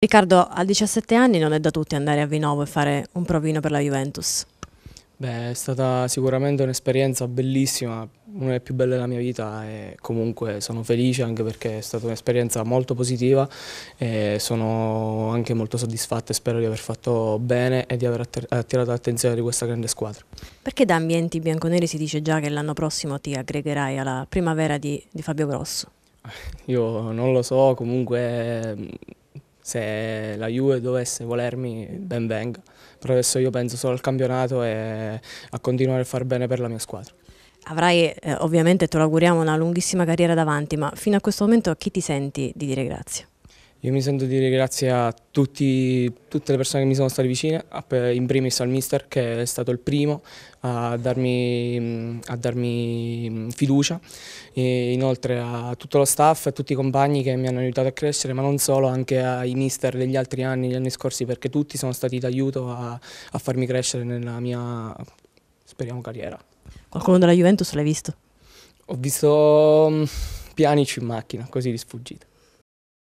Riccardo, a 17 anni non è da tutti andare a Vinovo e fare un provino per la Juventus. Beh, è stata sicuramente un'esperienza bellissima, una delle più belle della mia vita e comunque sono felice anche perché è stata un'esperienza molto positiva e sono anche molto soddisfatto e spero di aver fatto bene e di aver attirato l'attenzione di questa grande squadra. Perché da ambienti bianconeri si dice già che l'anno prossimo ti aggregherai alla primavera di, di Fabio Grosso? Io non lo so, comunque se la Juve dovesse volermi ben venga, però adesso io penso solo al campionato e a continuare a far bene per la mia squadra. Avrai eh, ovviamente, te lo auguriamo, una lunghissima carriera davanti, ma fino a questo momento a chi ti senti di dire grazie? Io mi sento di dire grazie a tutti, tutte le persone che mi sono state vicine, in primis al mister che è stato il primo a darmi, a darmi fiducia, e inoltre a tutto lo staff, a tutti i compagni che mi hanno aiutato a crescere, ma non solo, anche ai mister degli altri anni, gli anni scorsi, perché tutti sono stati d'aiuto a, a farmi crescere nella mia, speriamo, carriera. Qualcuno della Juventus l'hai visto? Ho visto Pianici in macchina, così di sfuggita.